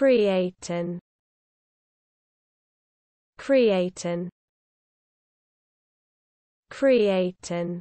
creatin creatin creatin